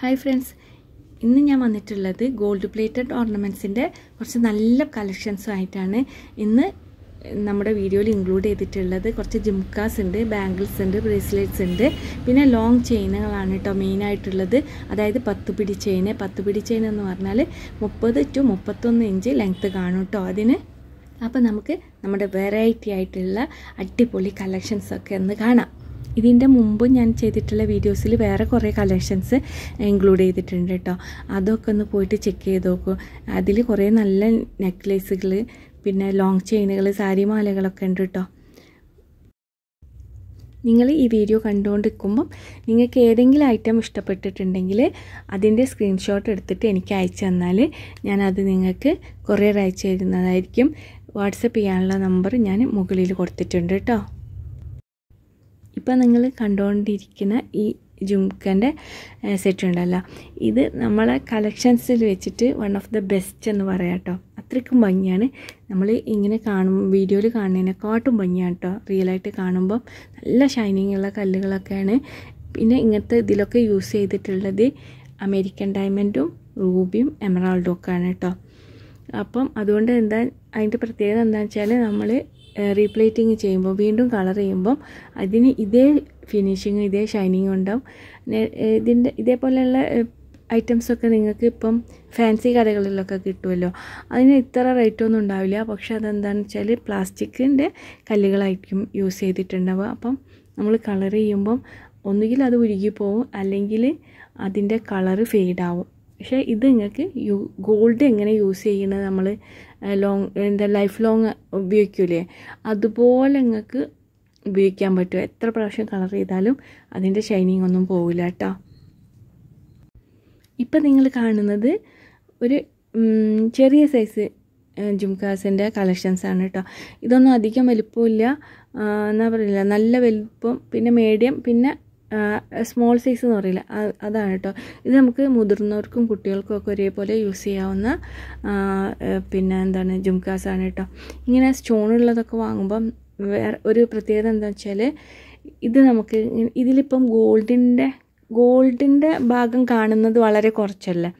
hi friends ഇന്ന് ഞാൻ വന്നിട്ടുള്ളത് ഗോൾഡ് പ്ലേറ്റഡ് ഓർണമെൻറ്റ്സിൻ്റെ കുറച്ച് നല്ല കളക്ഷൻസും ആയിട്ടാണ് ഇന്ന് നമ്മുടെ വീഡിയോയിൽ ഇൻക്ലൂഡ് ചെയ്തിട്ടുള്ളത് കുറച്ച് ജിംകാസ് ഉണ്ട് ബാംഗിൾസ് ഉണ്ട് ബ്രേസ്ലെറ്റ്സ് ഉണ്ട് പിന്നെ ലോങ് ചെയിനുകളാണ് കേട്ടോ മെയിനായിട്ടുള്ളത് അതായത് പത്ത് പിടി ചെയിന് പത്ത് പിടി ചെയിൻ എന്ന് പറഞ്ഞാൽ മുപ്പത് ടു മുപ്പത്തൊന്ന് ഇഞ്ച് ലെങ്ത്ത് കാണും കേട്ടോ അതിന് അപ്പോൾ നമുക്ക് നമ്മുടെ വെറൈറ്റി ആയിട്ടുള്ള അടിപൊളി കളക്ഷൻസൊക്കെ ഒന്ന് കാണാം ഇതിൻ്റെ മുമ്പ് ഞാൻ ചെയ്തിട്ടുള്ള വീഡിയോസിൽ വേറെ കുറേ കളക്ഷൻസ് ഇൻക്ലൂഡ് ചെയ്തിട്ടുണ്ട് കേട്ടോ അതൊക്കെ ഒന്ന് പോയിട്ട് ചെക്ക് ചെയ്ത് നോക്കൂ അതിൽ കുറേ നല്ല നെക്ലേസുകൾ പിന്നെ ലോങ് ചെയിനുകൾ സാരിമാലകളൊക്കെ ഉണ്ട് കേട്ടോ നിങ്ങൾ ഈ വീഡിയോ കണ്ടുകൊണ്ടിരിക്കുമ്പം നിങ്ങൾക്ക് ഏതെങ്കിലും ഐറ്റം ഇഷ്ടപ്പെട്ടിട്ടുണ്ടെങ്കിൽ അതിൻ്റെ സ്ക്രീൻഷോട്ട് എടുത്തിട്ട് എനിക്ക് അയച്ചു തന്നാൽ ഞാനത് നിങ്ങൾക്ക് കൊറിയർ അയച്ചു തരുന്നതായിരിക്കും വാട്സപ്പ് ചെയ്യാനുള്ള നമ്പർ ഞാൻ മുകളിൽ കൊടുത്തിട്ടുണ്ട് കേട്ടോ ഇപ്പം നിങ്ങൾ കണ്ടുകൊണ്ടിരിക്കുന്ന ഈ ജുംക്കൻ്റെ സെറ്റ് ഉണ്ടല്ലോ ഇത് നമ്മളെ കളക്ഷൻസിൽ വെച്ചിട്ട് വൺ ഓഫ് ദ ബെസ്റ്റ് എന്ന് പറയാം കേട്ടോ അത്രയ്ക്കും ഭംഗിയാണ് നമ്മൾ ഇങ്ങനെ കാണും വീഡിയോയിൽ കാണുന്നതിനെക്കാട്ടും ഭംഗിയാണ് കേട്ടോ റിയലായിട്ട് കാണുമ്പോൾ നല്ല ഷൈനിങ് ഉള്ള കല്ലുകളൊക്കെയാണ് പിന്നെ ഇങ്ങനത്തെ ഇതിലൊക്കെ യൂസ് ചെയ്തിട്ടുള്ളത് അമേരിക്കൻ ഡയമണ്ടും റൂബിയും എമറാൾഡും ഒക്കെയാണ് കേട്ടോ അപ്പം അതുകൊണ്ട് എന്താ അതിൻ്റെ പ്രത്യേകത എന്താണെന്ന് വെച്ചാൽ നമ്മൾ റീപ്ലേറ്റിങ് ചെയ്യുമ്പോൾ വീണ്ടും കളർ ചെയ്യുമ്പം അതിന് ഇതേ ഫിനിഷിങ് ഇതേ ഷൈനിങ് ഉണ്ടാവും ഇതിൻ്റെ ഇതേപോലെയുള്ള ഐറ്റംസൊക്കെ നിങ്ങൾക്ക് ഇപ്പം ഫാൻസി കടകളിലൊക്കെ കിട്ടുമല്ലോ അതിന് ഇത്ര റേറ്റൊന്നും ഉണ്ടാവില്ല പക്ഷെ അതെന്താണെന്ന് വെച്ചാൽ പ്ലാസ്റ്റിക്കിൻ്റെ കല്ലുകളായിരിക്കും യൂസ് ചെയ്തിട്ടുണ്ടാവുക അപ്പം നമ്മൾ കളർ ചെയ്യുമ്പം ഒന്നുകിൽ അത് ഉരുകി പോവും അല്ലെങ്കിൽ അതിൻ്റെ കളറ് ഫെയ്ഡാവും പക്ഷേ ഇത് നിങ്ങൾക്ക് യു ഗോൾഡ് എങ്ങനെ യൂസ് ചെയ്യുന്നത് നമ്മൾ ലോങ് എന്താ ലൈഫ് ലോങ് ഉപയോഗിക്കൂലേ അതുപോലെ നിങ്ങൾക്ക് ഉപയോഗിക്കാൻ പറ്റും എത്ര പ്രാവശ്യം കളർ ചെയ്താലും അതിൻ്റെ ഷൈനിങ് ഒന്നും പോവില്ല കേട്ടോ ഇപ്പം നിങ്ങൾ കാണുന്നത് ഒരു ചെറിയ സൈസ് ജുംകാസിൻ്റെ ആണ് കേട്ടോ ഇതൊന്നും അധികം വലുപ്പമില്ല എന്നാ പറയില്ല നല്ല വലുപ്പം പിന്നെ മീഡിയം പിന്നെ സ്മോൾ സൈസ് എന്ന് പറയില്ല അതാണ് കേട്ടോ ഇത് നമുക്ക് മുതിർന്നവർക്കും കുട്ടികൾക്കും ഒക്കെ ഒരേപോലെ യൂസ് ചെയ്യാവുന്ന പിന്നെ എന്താണ് ആണ് കേട്ടോ ഇങ്ങനെ സ്റ്റോണുള്ളതൊക്കെ വാങ്ങുമ്പം വേറെ ഒരു പ്രത്യേകത എന്താ വെച്ചാൽ ഇത് നമുക്ക് ഇതിലിപ്പം ഗോൾഡിൻ്റെ ഗോൾഡിൻ്റെ ഭാഗം കാണുന്നത് വളരെ കുറച്ചല്ലേ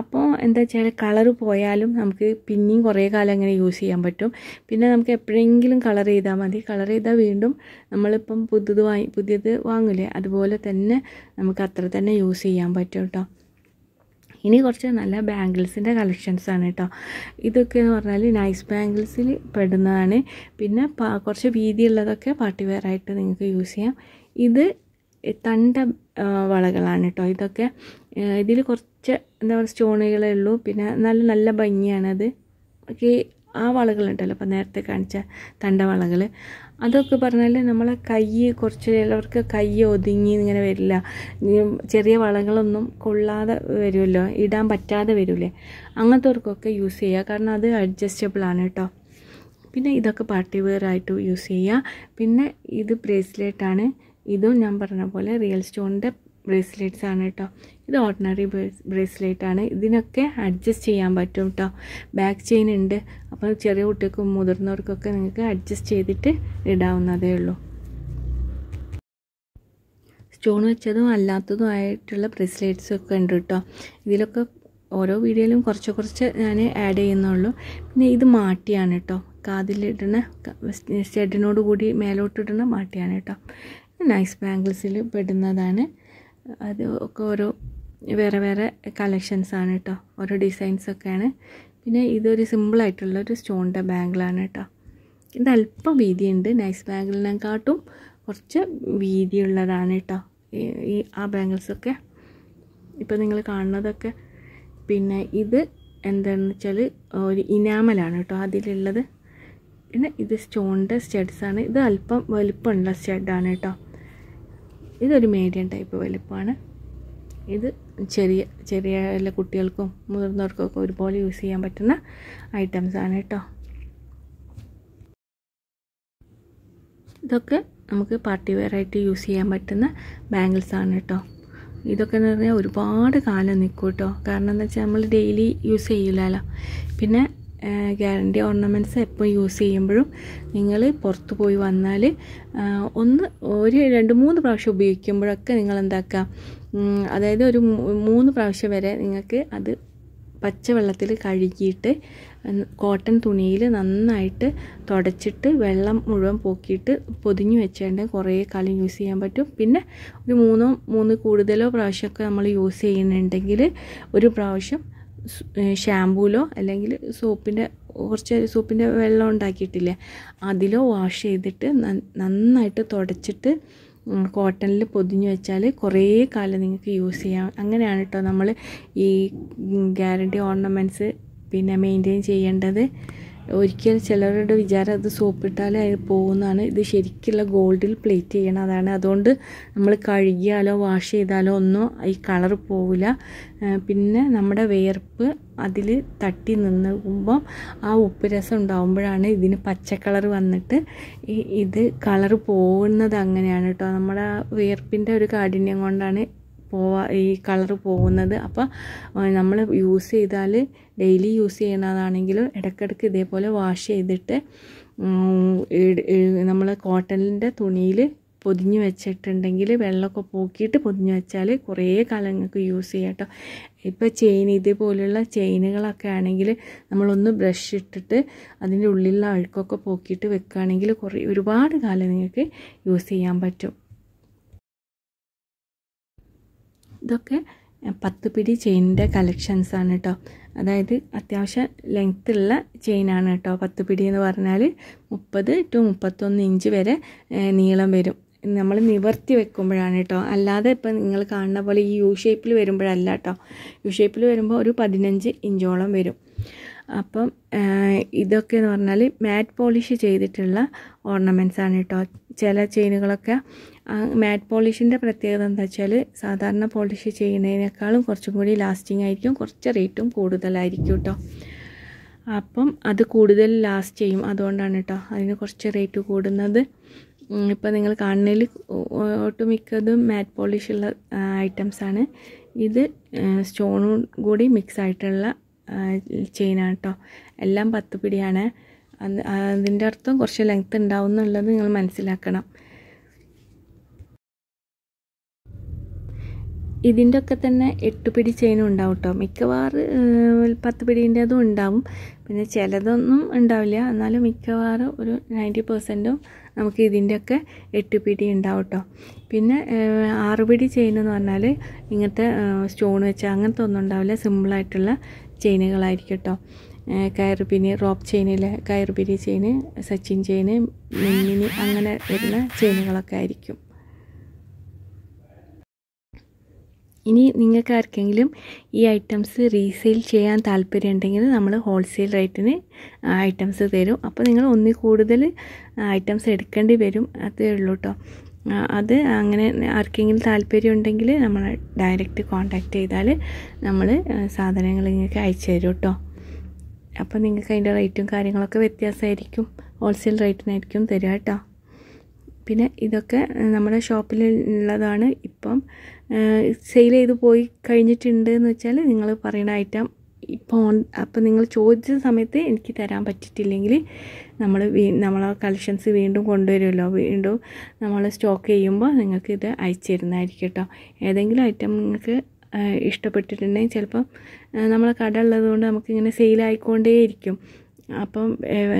അപ്പോൾ എന്താ വെച്ചാൽ കളർ പോയാലും നമുക്ക് പിന്നെയും കുറേ കാലം അങ്ങനെ യൂസ് ചെയ്യാൻ പറ്റും പിന്നെ നമുക്ക് എപ്പോഴെങ്കിലും കളർ ചെയ്താൽ മതി കളർ ചെയ്താൽ വീണ്ടും നമ്മളിപ്പം പുതിയത് വാങ്ങി പുതിയത് വാങ്ങില്ലേ അതുപോലെ തന്നെ നമുക്ക് അത്ര തന്നെ യൂസ് ചെയ്യാൻ പറ്റും കേട്ടോ ഇനി കുറച്ച് നല്ല ബാംഗിൾസിൻ്റെ കളക്ഷൻസാണ് കേട്ടോ ഇതൊക്കെ എന്ന് പറഞ്ഞാൽ നൈസ് ബാംഗിൾസിൽ പെടുന്നതാണ് പിന്നെ കുറച്ച് വീതിയുള്ളതൊക്കെ പാർട്ടി വെയർ ആയിട്ട് നിങ്ങൾക്ക് യൂസ് ചെയ്യാം ഇത് തണ്ട വളകളാണ് കേട്ടോ ഇതൊക്കെ ഇതിൽ കുറച്ച് പച്ച എന്താ പറയുക സ്റ്റോണുകളേ ഉള്ളൂ പിന്നെ നല്ല നല്ല ഭംഗിയാണത് ഒക്കെ ആ വളകളുണ്ടല്ലോ അപ്പോൾ നേരത്തെ കാണിച്ച തണ്ട വളകൾ അതൊക്കെ പറഞ്ഞാൽ നമ്മളെ കൈ കുറച്ച് ചിലവർക്ക് കൈ ഒതുങ്ങി ഇങ്ങനെ വരില്ല ചെറിയ വളങ്ങളൊന്നും കൊള്ളാതെ വരുമല്ലോ ഇടാൻ പറ്റാതെ വരില്ലേ അങ്ങനത്തെവർക്കൊക്കെ യൂസ് ചെയ്യുക കാരണം അത് അഡ്ജസ്റ്റബിൾ ആണ് കേട്ടോ പിന്നെ ഇതൊക്കെ പാർട്ടി വെയർ ആയിട്ട് യൂസ് ചെയ്യുക പിന്നെ ഇത് ബ്രേസ്ലെറ്റാണ് ഇതും ഞാൻ പറഞ്ഞ പോലെ റിയൽ സ്റ്റോണിൻ്റെ ബ്രേസ്ലെറ്റ്സ് ആണ് കേട്ടോ ഇത് ഓർഡിനറി ബ്രേസ്ലെറ്റ് ആണ് ഇതിനൊക്കെ അഡ്ജസ്റ്റ് ചെയ്യാൻ പറ്റും കേട്ടോ ബാക്ക് ചെയിൻ ഉണ്ട് അപ്പോൾ ചെറിയ കുട്ടികൾക്കും മുതിർന്നവർക്കൊക്കെ നിങ്ങൾക്ക് അഡ്ജസ്റ്റ് ചെയ്തിട്ട് ഇടാവുന്നതേ ഉള്ളൂ സ്റ്റോൺ വെച്ചതും അല്ലാത്തതും ആയിട്ടുള്ള ബ്രേസ്ലെറ്റ്സ് ഒക്കെ ഉണ്ട് കേട്ടോ ഇതിലൊക്കെ ഓരോ വീഡിയോയിലും കുറച്ച് കുറച്ച് ഞാൻ ആഡ് ചെയ്യുന്നുള്ളൂ പിന്നെ ഇത് മാട്ടിയാണ് കേട്ടോ കാതിലിടുന്ന സ്റ്റെഡിനോട് കൂടി മേലോട്ടിടുന്ന മാട്ടിയാണ് കേട്ടോ നൈസ് ബാംഗിൾസിൽ പെടുന്നതാണ് അത് ഒക്കെ ഓരോ വേറെ വേറെ കളക്ഷൻസ് ആണ് കേട്ടോ ഓരോ ഡിസൈൻസൊക്കെയാണ് പിന്നെ ഇതൊരു സിമ്പിളായിട്ടുള്ള ഒരു സ്റ്റോണിൻ്റെ ബാങ്കിലാണ് കേട്ടോ ഇത് അല്പം വീതിയുണ്ട് നൈസ് ബാങ്കിലിനെക്കാട്ടും കുറച്ച് വീതിയുള്ളതാണ് കേട്ടോ ഈ ആ ബാങ്കിൾസൊക്കെ ഇപ്പോൾ നിങ്ങൾ കാണുന്നതൊക്കെ പിന്നെ ഇത് എന്താണെന്ന് വെച്ചാൽ ഒരു ഇനാമലാണ് കേട്ടോ അതിലുള്ളത് പിന്നെ ഇത് സ്റ്റോണിൻ്റെ സ്റ്റെഡ്സാണ് ഇത് അല്പം വലുപ്പമുള്ള സ്റ്റെഡാണ് കേട്ടോ ഇതൊരു മീഡിയം ടൈപ്പ് വലിപ്പമാണ് ഇത് ചെറിയ ചെറിയ കുട്ടികൾക്കും മുതിർന്നവർക്കൊക്കെ ഒരുപോലെ യൂസ് ചെയ്യാൻ പറ്റുന്ന ഐറ്റംസ് ആണ് കേട്ടോ ഇതൊക്കെ നമുക്ക് പാർട്ടി വെയർ ആയിട്ട് യൂസ് ചെയ്യാൻ പറ്റുന്ന ബാംഗിൾസ് ആണ് കേട്ടോ ഇതൊക്കെ എന്ന് പറഞ്ഞാൽ ഒരുപാട് കാലം നിൽക്കും കേട്ടോ കാരണം എന്താ വെച്ചാൽ നമ്മൾ ഡെയിലി യൂസ് ചെയ്യില്ലല്ലോ പിന്നെ ഗ്യാരണ്ടി ഓർണമെൻറ്റ്സ് എപ്പോൾ യൂസ് ചെയ്യുമ്പോഴും നിങ്ങൾ പുറത്ത് പോയി വന്നാൽ ഒന്ന് ഒരു രണ്ട് മൂന്ന് പ്രാവശ്യം ഉപയോഗിക്കുമ്പോഴൊക്കെ നിങ്ങൾ എന്താക്കുക അതായത് ഒരു മൂന്ന് പ്രാവശ്യം വരെ നിങ്ങൾക്ക് അത് പച്ചവെള്ളത്തിൽ കഴുകിയിട്ട് കോട്ടൺ തുണിയിൽ നന്നായിട്ട് തുടച്ചിട്ട് വെള്ളം മുഴുവൻ പോക്കിയിട്ട് പൊതിഞ്ഞു വെച്ചേണ്ട കുറേ കാലം യൂസ് ചെയ്യാൻ പറ്റും പിന്നെ ഒരു മൂന്നോ മൂന്ന് കൂടുതലോ പ്രാവശ്യമൊക്കെ നമ്മൾ യൂസ് ചെയ്യുന്നുണ്ടെങ്കിൽ ഒരു പ്രാവശ്യം ഷാമ്പൂലോ അല്ലെങ്കിൽ സോപ്പിൻ്റെ കുറച്ച് സോപ്പിൻ്റെ വെള്ളം ഉണ്ടാക്കിയിട്ടില്ലേ അതിലോ വാഷ് ചെയ്തിട്ട് നന്നായിട്ട് തുടച്ചിട്ട് കോട്ടണിൽ പൊതിഞ്ഞു വെച്ചാൽ കുറേ കാലം നിങ്ങൾക്ക് യൂസ് ചെയ്യാം അങ്ങനെയാണ് കേട്ടോ നമ്മൾ ഈ ഗ്യാരണ്ടി ഓർണമെൻറ്റ്സ് പിന്നെ മെയിൻറ്റെയിൻ ചെയ്യേണ്ടത് ഒരിക്കൽ ചിലരുടെ വിചാരം അത് സോപ്പിട്ടാലേ അതിന് പോകുന്നതാണ് ഇത് ശരിക്കുള്ള ഗോൾഡിൽ പ്ലേറ്റ് ചെയ്യണം അതാണ് അതുകൊണ്ട് നമ്മൾ കഴുകിയാലോ വാഷ് ചെയ്താലോ ഒന്നും ഈ കളർ പോവില്ല പിന്നെ നമ്മുടെ വേർപ്പ് അതിൽ തട്ടി നിന്നുമ്പം ആ ഉപ്പ് രസം ഉണ്ടാകുമ്പോഴാണ് ഇതിന് പച്ച കളർ വന്നിട്ട് ഇത് കളർ പോകുന്നത് അങ്ങനെയാണ് കേട്ടോ നമ്മുടെ വേർപ്പിൻ്റെ ഒരു കാഠിന്യം കൊണ്ടാണ് പോവാ ഈ കളർ പോകുന്നത് അപ്പോൾ നമ്മൾ യൂസ് ചെയ്താൽ ഡെയിലി യൂസ് ചെയ്യുന്നതാണെങ്കിലും ഇടയ്ക്കിടയ്ക്ക് ഇതേപോലെ വാഷ് ചെയ്തിട്ട് നമ്മൾ കോട്ടണിൻ്റെ തുണിയിൽ പൊതിഞ്ഞു വെച്ചിട്ടുണ്ടെങ്കിൽ വെള്ളമൊക്കെ പോക്കിയിട്ട് പൊതിഞ്ഞു വെച്ചാൽ കുറേ കാലം നിങ്ങൾക്ക് യൂസ് ചെയ്യാട്ടോ കേട്ടോ ഇപ്പോൾ ചെയിൻ ഇതുപോലുള്ള ചെയിനുകളൊക്കെ ആണെങ്കിൽ നമ്മളൊന്ന് ബ്രഷ് ഇട്ടിട്ട് അതിൻ്റെ ഉള്ളിലുള്ള അഴുക്കൊക്കെ പോക്കിയിട്ട് വെക്കുകയാണെങ്കിൽ കുറേ ഒരുപാട് കാലം നിങ്ങൾക്ക് യൂസ് ചെയ്യാൻ പറ്റും ഇതൊക്കെ പത്ത് പിടി ചെയിനിൻ്റെ ആണ് കേട്ടോ അതായത് അത്യാവശ്യം ചെയിൻ ചെയിനാണ് കേട്ടോ പത്ത് പിടി എന്ന് പറഞ്ഞാൽ മുപ്പത് ടു മുപ്പത്തൊന്ന് ഇഞ്ച് വരെ നീളം വരും നമ്മൾ നിവർത്തി വെക്കുമ്പോഴാണ് കേട്ടോ അല്ലാതെ ഇപ്പം നിങ്ങൾ കാണുന്ന പോലെ ഈ യു ഷേപ്പിൽ വരുമ്പോഴല്ല കേട്ടോ യു ഷേപ്പിൽ വരുമ്പോൾ ഒരു പതിനഞ്ച് ഇഞ്ചോളം വരും അപ്പം ഇതൊക്കെ എന്ന് പറഞ്ഞാൽ മാറ്റ് പോളിഷ് ചെയ്തിട്ടുള്ള ഓർണമെൻറ്റ്സ് ആണ് കേട്ടോ ചില ചെയിനുകളൊക്കെ മാറ്റ് പോളിഷിൻ്റെ പ്രത്യേകത എന്താ വെച്ചാൽ സാധാരണ പോളിഷ് ചെയ്യുന്നതിനേക്കാളും കുറച്ചും കൂടി ലാസ്റ്റിംഗ് ആയിരിക്കും കുറച്ച് റേറ്റും കൂടുതലായിരിക്കും കേട്ടോ അപ്പം അത് കൂടുതൽ ലാസ്റ്റ് ചെയ്യും അതുകൊണ്ടാണ് കേട്ടോ അതിന് കുറച്ച് റേറ്റ് കൂടുന്നത് ഇപ്പം നിങ്ങൾ കാണുന്നതിൽ ഒട്ടുമിക്കതും മാറ്റ് പോളിഷ് ഉള്ള ഐറ്റംസാണ് ഇത് സ്റ്റോണും കൂടി മിക്സ് ആയിട്ടുള്ള ചെയിനാണ് കേട്ടോ എല്ലാം പത്ത് പിടിയാണ് അതിൻ്റെ അർത്ഥം കുറച്ച് ലെങ്ത്ത് ഉണ്ടാവും എന്നുള്ളത് നിങ്ങൾ മനസ്സിലാക്കണം ഇതിൻ്റെ ഒക്കെ തന്നെ എട്ട് പിടി ചെയിനും ഉണ്ടാവും കേട്ടോ മിക്കവാറും പത്ത് പിടീൻ്റെതും ഉണ്ടാവും പിന്നെ ചിലതൊന്നും ഉണ്ടാവില്ല എന്നാലും മിക്കവാറും ഒരു നയൻറ്റി പെർസെൻറ്റും നമുക്ക് ഇതിൻ്റെയൊക്കെ എട്ട് പിടി ഉണ്ടാവും കേട്ടോ പിന്നെ ആറ് പിടി ചെയിൻ എന്ന് പറഞ്ഞാൽ ഇങ്ങനത്തെ സ്റ്റോൺ വെച്ചാൽ അങ്ങനത്തെ ഒന്നും ഉണ്ടാവില്ല സിമ്പിളായിട്ടുള്ള ചെയിനുകളായിരിക്കും കേട്ടോ കയറുപിനി റോപ്പ് ചെയിനിലെ കയറുപിരി ചെയിന് സച്ചിൻ ചെയിന് മിന്നിനി അങ്ങനെ വരുന്ന ചെയിനുകളൊക്കെ ആയിരിക്കും ഇനി നിങ്ങൾക്ക് ആർക്കെങ്കിലും ഈ ഐറ്റംസ് റീസെയിൽ ചെയ്യാൻ ഉണ്ടെങ്കിൽ നമ്മൾ ഹോൾസെയിൽ റേറ്റിന് ഐറ്റംസ് തരും അപ്പോൾ നിങ്ങൾ ഒന്നിൽ കൂടുതൽ ഐറ്റംസ് എടുക്കേണ്ടി വരും അതേ ഉള്ളൂ കേട്ടോ അത് അങ്ങനെ ആർക്കെങ്കിലും ഉണ്ടെങ്കിൽ നമ്മൾ ഡയറക്റ്റ് കോണ്ടാക്ട് ചെയ്താൽ നമ്മൾ സാധനങ്ങൾ നിങ്ങൾക്ക് അയച്ചു തരും കേട്ടോ അപ്പോൾ നിങ്ങൾക്ക് അതിൻ്റെ റേറ്റും കാര്യങ്ങളൊക്കെ വ്യത്യാസമായിരിക്കും ഹോൾസെയിൽ റേറ്റിനായിരിക്കും തരുക കേട്ടോ പിന്നെ ഇതൊക്കെ നമ്മുടെ ഷോപ്പിൽ ഉള്ളതാണ് ഇപ്പം സെയിൽ ചെയ്ത് പോയി കഴിഞ്ഞിട്ടുണ്ട് എന്ന് വെച്ചാൽ നിങ്ങൾ പറയുന്ന ഐറ്റം ഇപ്പോൾ അപ്പോൾ അപ്പം നിങ്ങൾ ചോദിച്ച സമയത്ത് എനിക്ക് തരാൻ പറ്റിയിട്ടില്ലെങ്കിൽ നമ്മൾ വീ നമ്മളെ കളക്ഷൻസ് വീണ്ടും കൊണ്ടുവരുമല്ലോ വീണ്ടും നമ്മൾ സ്റ്റോക്ക് ചെയ്യുമ്പോൾ നിങ്ങൾക്ക് ഇത് അയച്ചു തരുന്നതായിരിക്കും കേട്ടോ ഏതെങ്കിലും ഐറ്റം നിങ്ങൾക്ക് ഇഷ്ടപ്പെട്ടിട്ടുണ്ടെങ്കിൽ ചിലപ്പം നമ്മളെ കട ഉള്ളതുകൊണ്ട് നമുക്കിങ്ങനെ സെയിലായിക്കൊണ്ടേയിരിക്കും അപ്പം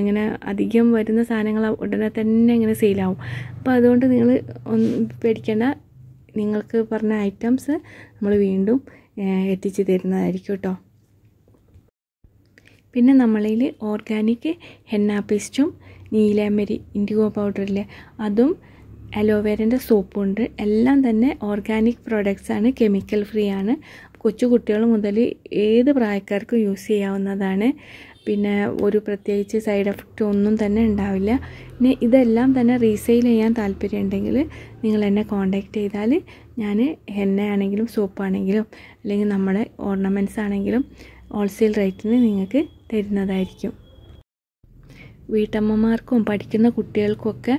ഇങ്ങനെ അധികം വരുന്ന സാധനങ്ങൾ ഉടനെ തന്നെ ഇങ്ങനെ സെയിലാവും അപ്പോൾ അതുകൊണ്ട് നിങ്ങൾ ഒന്ന് പേടിക്കേണ്ട നിങ്ങൾക്ക് പറഞ്ഞ ഐറ്റംസ് നമ്മൾ വീണ്ടും എത്തിച്ചു തരുന്നതായിരിക്കും കേട്ടോ പിന്നെ നമ്മളിൽ ഓർഗാനിക് ഹെന്ന പേസ്റ്റും നീലാമരി ഇൻഡിഗോ പൗഡറില്ലേ അതും അലോവേരൻ്റെ സോപ്പുണ്ട് എല്ലാം തന്നെ ഓർഗാനിക് പ്രോഡക്റ്റ്സാണ് ആണ് കെമിക്കൽ ഫ്രീ ആണ് കൊച്ചു കുട്ടികൾ മുതൽ ഏത് പ്രായക്കാർക്കും യൂസ് ചെയ്യാവുന്നതാണ് പിന്നെ ഒരു പ്രത്യേകിച്ച് സൈഡ് എഫക്റ്റ് ഒന്നും തന്നെ ഉണ്ടാവില്ല പിന്നെ ഇതെല്ലാം തന്നെ റീസെയിൽ ചെയ്യാൻ ഉണ്ടെങ്കിൽ നിങ്ങൾ എന്നെ കോൺടാക്റ്റ് ചെയ്താൽ ഞാൻ എണ്ണയാണെങ്കിലും സോപ്പാണെങ്കിലും അല്ലെങ്കിൽ നമ്മുടെ ഓർണമെൻറ്റ്സ് ആണെങ്കിലും ഹോൾസെയിൽ റേറ്റിന് നിങ്ങൾക്ക് തരുന്നതായിരിക്കും വീട്ടമ്മമാർക്കും പഠിക്കുന്ന കുട്ടികൾക്കൊക്കെ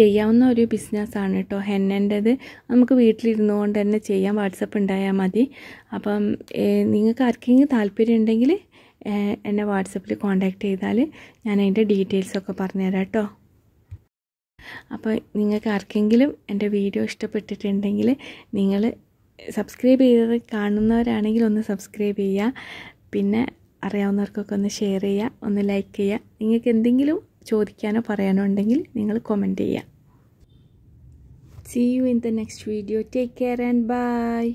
ചെയ്യാവുന്ന ഒരു ബിസിനസ്സാണ് കേട്ടോ ഹെന്നൻ്റെത് നമുക്ക് വീട്ടിലിരുന്നു കൊണ്ട് തന്നെ ചെയ്യാൻ വാട്സപ്പ് ഉണ്ടായാൽ മതി അപ്പം നിങ്ങൾക്ക് ആർക്കെങ്കിലും താല്പര്യം ഉണ്ടെങ്കിൽ എന്നെ വാട്സപ്പിൽ കോൺടാക്റ്റ് ചെയ്താൽ ഞാൻ അതിൻ്റെ ഡീറ്റെയിൽസൊക്കെ പറഞ്ഞുതരാം കേട്ടോ അപ്പോൾ നിങ്ങൾക്ക് ആർക്കെങ്കിലും എൻ്റെ വീഡിയോ ഇഷ്ടപ്പെട്ടിട്ടുണ്ടെങ്കിൽ നിങ്ങൾ സബ്സ്ക്രൈബ് ചെയ്തത് കാണുന്നവരാണെങ്കിൽ ഒന്ന് സബ്സ്ക്രൈബ് ചെയ്യുക പിന്നെ അറിയാവുന്നവർക്കൊക്കെ ഒന്ന് ഷെയർ ചെയ്യുക ഒന്ന് ലൈക്ക് ചെയ്യുക നിങ്ങൾക്ക് എന്തെങ്കിലും ചോദിക്കാനോ പറയാനോ ഉണ്ടെങ്കിൽ നിങ്ങൾ കൊമൻറ്റ് ചെയ്യുക see you in the next video take care and by